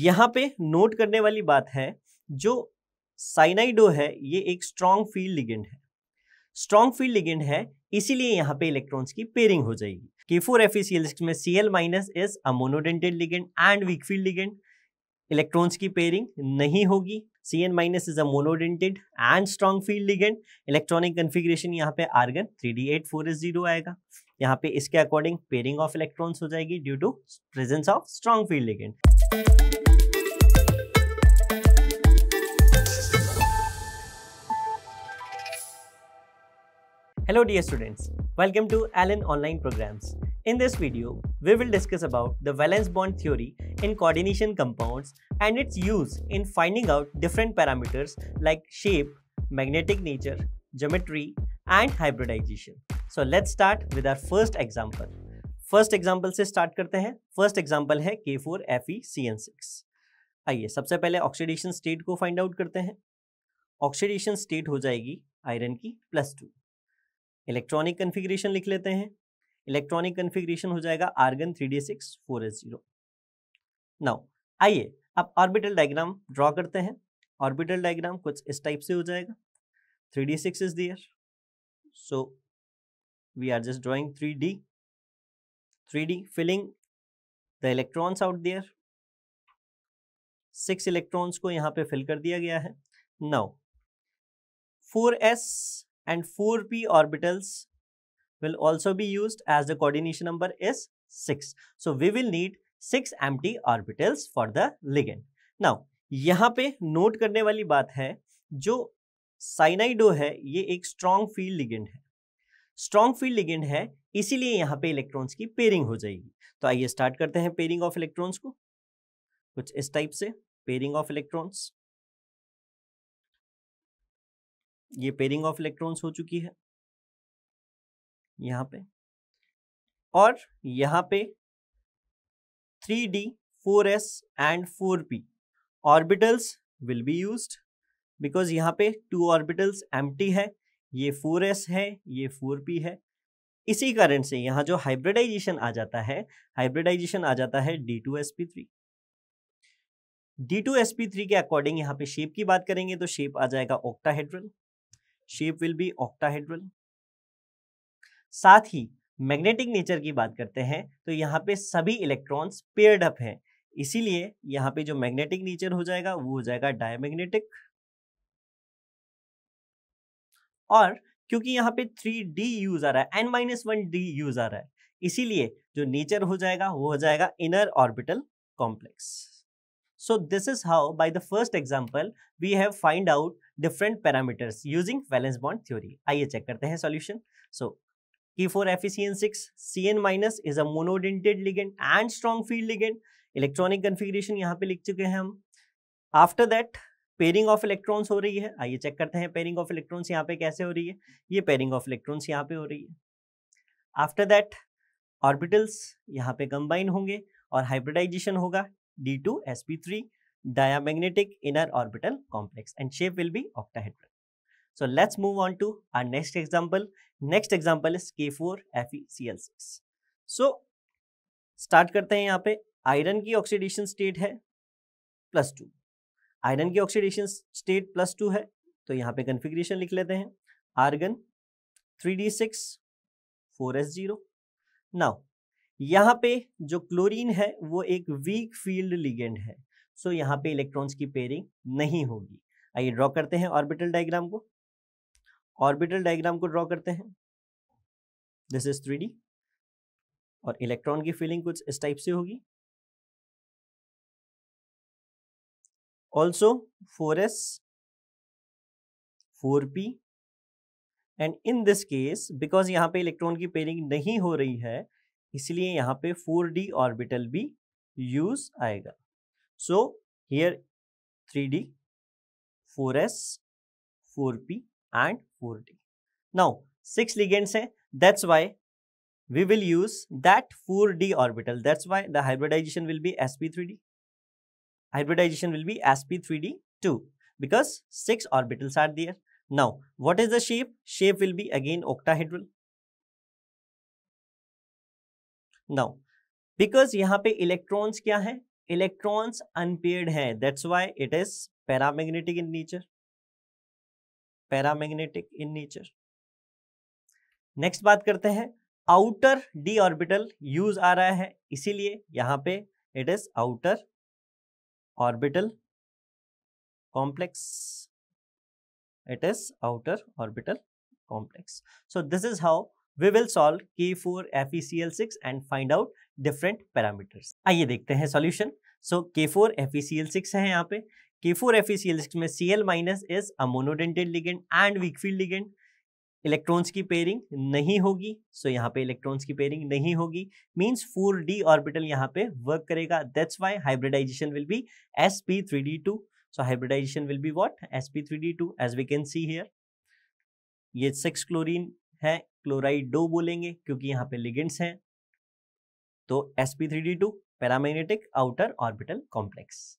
यहाँ पे नोट करने वाली बात है जो साइनाइडो है ये एक स्ट्रॉन्ग फील्ड लिगेंड है स्ट्रॉन्ग फील्ड लिगेंड है इसीलिए यहाँ पे इलेक्ट्रॉन्स की पेयरिंग हो जाएगी के फोर एफ में C L minus is a monodentate ligand and weak field ligand electrons की पेयरिंग नहीं होगी C N minus is a monodentate and strong field ligand electronic configuration यहाँ पे argon three D eight four S zero आएगा यहाँ पे इसके according pairing of electrons हो जाएगी due to presence of strong field ligand Hello dear students, welcome to Allen Online Programs. In this video, we will discuss about the valence bond theory in coordination compounds and its use in finding out different parameters like shape, magnetic nature, geometry and hybridization. So let's start with our first example. First example, से start करते हैं First example है K four F E C N six आइए सबसे पहले oxidation state को find out करते हैं ऑक्सीडेशन स्टेट हो जाएगी आयरन की इलेक्ट्रॉनिक कन्फिग्रेशन लिख लेते हैं इलेक्ट्रॉनिक कन्फिग्रेशन हो जाएगा argon three D six four S zero now आइए अब ऑर्बिटल डायग्राम ड्रॉ करते हैं ऑर्बिटल डायग्राम कुछ इस टाइप से हो जाएगा three D six is there so we are just drawing three D three D filling the electrons out there six electrons को यहाँ पे फिल कर दिया गया है now four S and 4p orbitals will also be used as the coordination number is 6. So we will need 6 empty orbitals for the ligand. Now यहाँ पे नोट करने वाली बात है जो साइनाइडो है ये एक स्ट्रॉन्ग फील्ड लिगेंड है स्ट्रॉन्ग फील्ड लिगेंड है इसीलिए यहाँ पे इलेक्ट्रॉन्स की पेयरिंग हो जाएगी तो आइए स्टार्ट करते हैं पेयरिंग ऑफ इलेक्ट्रॉन्स को कुछ इस टाइप से पेयरिंग ऑफ इलेक्ट्रॉन्स ये पेयरिंग ऑफ इलेक्ट्रॉन्स हो चुकी है यहाँ पे और यहाँ पे 3d 4s and 4p orbitals will be used because यहाँ पे टू ऑर्बिटल्स एम है ये 4s है ये 4p है इसी कारण से यहाँ जो हाइब्रिडाइजेशन आ जाता है हाइब्रिडाइजेशन आ जाता है D2sp3 D2sp3 के अकॉर्डिंग यहाँ पे शेप की बात करेंगे तो शेप आ जाएगा octahedral shape will be octahedral साथ ही मैग्नेटिक नेचर की बात करते हैं तो यहाँ पे सभी इलेक्ट्रॉन्स पेयर्ड अप हैं इसीलिए यहाँ पे जो मैग्नेटिक नेचर हो जाएगा वो हो जाएगा डायमैग्नेटिक और क्योंकि यहाँ पे थ्री डी यूज आ रहा है N minus one D use आ रहा है इसीलिए जो नेचर हो जाएगा वो हो जाएगा inner orbital complex so this is how by the first example we have find out different parameters using valence bond theory. आइए चेक करते हैं solution so K4FeCN6 CN- is a monodentate ligand and strong field ligand. Electronic configuration यहाँ पे लिख चुके हैं हम after that pairing of electrons हो रही है आइए चेक करते हैं पेयरिंग ऑफ इलेक्ट्रॉन्स यहाँ पे कैसे हो रही है ये पेयरिंग ऑफ इलेक्ट्रॉन्स यहाँ पे हो रही है आफ्टर दैट ऑर्बिटल्स यहाँ पे कंबाइन होंगे और हाइब्रिडाइजेशन होगा D two S P three diamagnetic inner orbital complex and shape will be octahedral. So let's move on to our next example. Next example is K four F C L six so start करते हैं यहाँ पे iron की oxidation state है plus two iron की oxidation state plus two है तो यहाँ पे कन्फिग्रेशन लिख लेते हैं argon three D six four S zero now यहाँ पे जो क्लोरीन है वो एक वीक फील्ड लिगेंड है सो so, यहाँ पे इलेक्ट्रॉन्स की पेयरिंग नहीं होगी आइए ड्रॉ करते हैं ऑर्बिटल डायग्राम को ऑर्बिटल डायग्राम को ड्रॉ करते हैं दिस इज थ्री और इलेक्ट्रॉन की फीलिंग कुछ इस टाइप से होगी also four S four P and in this case because यहाँ पे इलेक्ट्रॉन की पेयरिंग नहीं हो रही है इसलिए यहाँ पे फोर डी ऑर्बिटल भी यूज आएगा So here 3D, 4S, 4P and 4D. Now six ligands hai. That's why we will use that 4D orbital. That's why the hybridization will be sp3d. Hybridization will be sp3d2 because six orbitals are there. Now what is the shape? Shape will be again octahedral. Now because यहाँ पे electrons क्या है electrons unpaired हैं that's why it is paramagnetic in nature paramagnetic in nature next बात करते हैं outer D orbital use आ रहा है इसीलिए यहां पे it is outer orbital complex it is outer orbital complex so this is how we will solve k4 fecl6 and find out different parameters आइए देखते हैं solution so K four F E C L six है यहाँ पे K four F E C L six में C L minus is a monodentate ligand and weak field ligand electrons की pairing नहीं होगी सो so, यहाँ पे इलेक्ट्रॉन्स की पेयरिंग नहीं होगी मीन्स फोर डी ऑर्बिटल यहाँ पे वर्क करेगा that's why hybridization will be S P three D two so hybridization will be what S P three D two as we can see here ये six chlorine है chlorido बोलेंगे क्योंकि यहाँ पे ligands हैं तो S P three D two paramagnetic outer orbital complex.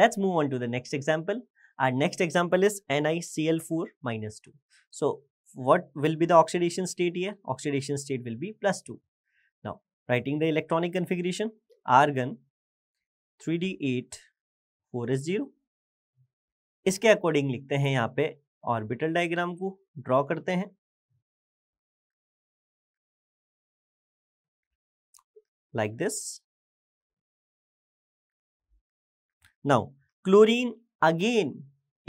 Let's move on to the next example. Our next example is NiCl4 minus 2. So what will be the oxidation state here? Oxidation state will be plus 2. Now writing the electronic configuration argon 3d8 4s0 इसके according लिखते हैं यहाँ पे orbital diagram को draw करते हैं like like this now chlorine again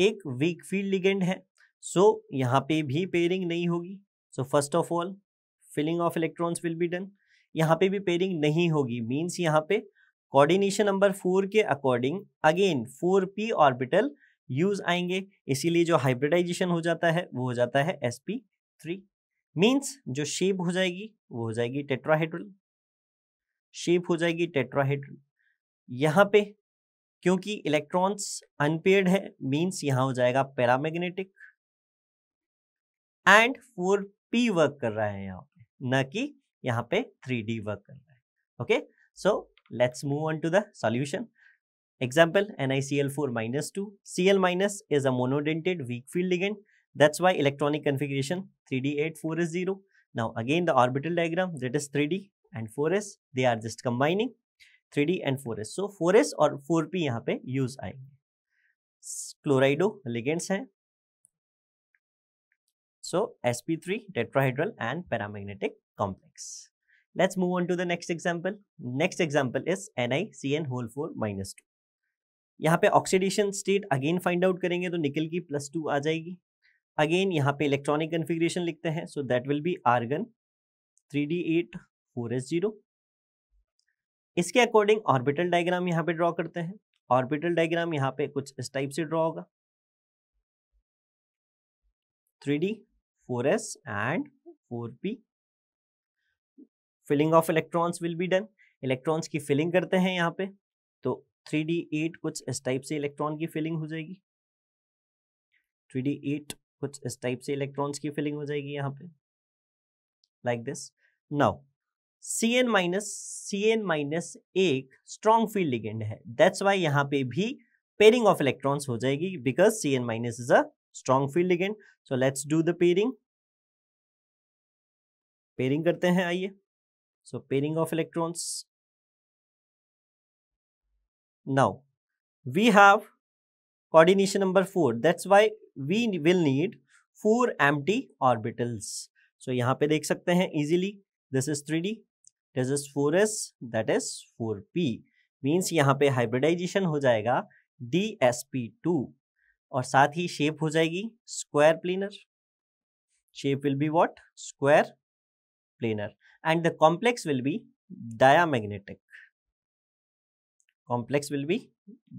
एक weak field ligand है सो so, यहाँ पे भी पेयरिंग नहीं होगी so first of all filling of electrons will be done यहाँ पे भी पेयरिंग नहीं होगी मीन्स यहाँ पे कोऑर्डिनेशन नंबर फोर के according again four P orbital use आएंगे इसीलिए जो हाइब्रिडाइजेशन हो जाता है वो हो जाता है एस पी थ्री मीन्स जो शेप हो जाएगी वो हो जाएगी टेट्राहेड्रल शेप हो जाएगी टेट्राहेड्रल यहाँ पे क्योंकि इलेक्ट्रॉन्स अनपेयर्ड है मींस यहां हो जाएगा paramagnetic and four P work कर रहा है यहाँ पे न कि यहाँ पे थ्री डी वर्क कर रहा है okay so let's move on to the solution example NiCl4 minus 2 Cl minus is a monodentate weak field ligand that's why electronic configuration 3d8 4 is 0 now again the orbital diagram that is 3d and 4s they are just combining three D and four S so four S और four P यहाँ पे use आएंगे chlorido ligands हैं so sp3 tetrahedral and move on to move on to the next example next example is nicn whole 4 2 यहाँ पे oxidation state again find out करेंगे तो निकल की प्लस टू आ जाएगी अगेन यहाँ पे इलेक्ट्रॉनिक कन्फिग्रेशन लिखते हैं so that will be argon 3d8 4s0 इसके अकॉर्डिंग ऑर्बिटल डायग्राम यहाँ पे ड्रॉ करते हैं ऑर्बिटल डायग्राम यहाँ पे कुछ इस टाइप से ड्रॉ होगा 3D, 4s and 4p. Filling of electrons will be done electrons की फिलिंग करते हैं यहाँ पे तो 3d8 कुछ इस टाइप से इलेक्ट्रॉन की फिलिंग हो जाएगी 3d8 कुछ इस टाइप से इलेक्ट्रॉन्स की फिलिंग हो जाएगी यहाँ पे like this now Cn- C N minus एक स्ट्रॉन्ग फील्ड लिगेंड है दैट्स वाई यहाँ पे भी पेयरिंग ऑफ इलेक्ट्रॉन्स हो जाएगी because C N minus is a strong field ligand so let's do the pairing pairing करते हैं आइए सो pairing of electrons now we have coordination number 4 that's why we will need four empty orbitals so yahan pe dekh sakte hain easily this is 3d this is four S that is four P means यहाँ पे hybridisation हो जाएगा D S P to और साथ ही shape हो जाएगी square planar shape will be what square planar and the complex will be diamagnetic complex will be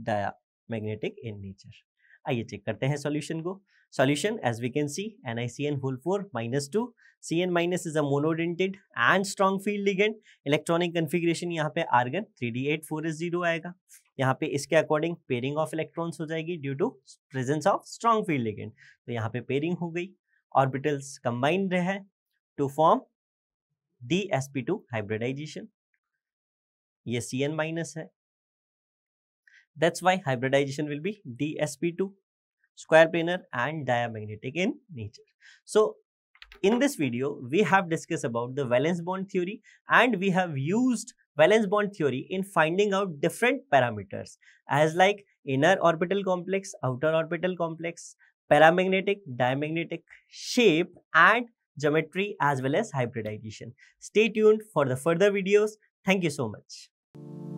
diamagnetic in nature आइए check करते हैं सॉल्यूशन को Solution as we can see NiCN whole 4 minus 2 CN minus is a monodentate and strong field ligand electronic configuration यहाँ पे argon 3d8 आएगा यहाँ पे इसके अकॉर्डिंग पेयरिंग ऑफ इलेक्ट्रॉन्स हो जाएगी due to presence of strong field ligand तो यहाँ पे पेयरिंग हो गई ऑर्बिटल्स कंबाइंड रहे to form D S P two hybridization ये सी एन माइनस है that's why hybridization will be D S P two square planar and diamagnetic in nature. So in this video, we have discussed about the valence bond theory and we have used valence bond theory in finding out different parameters as like inner orbital complex, outer orbital complex, paramagnetic, diamagnetic shape and geometry as well as hybridization. Stay tuned for the further videos. Thank you so much.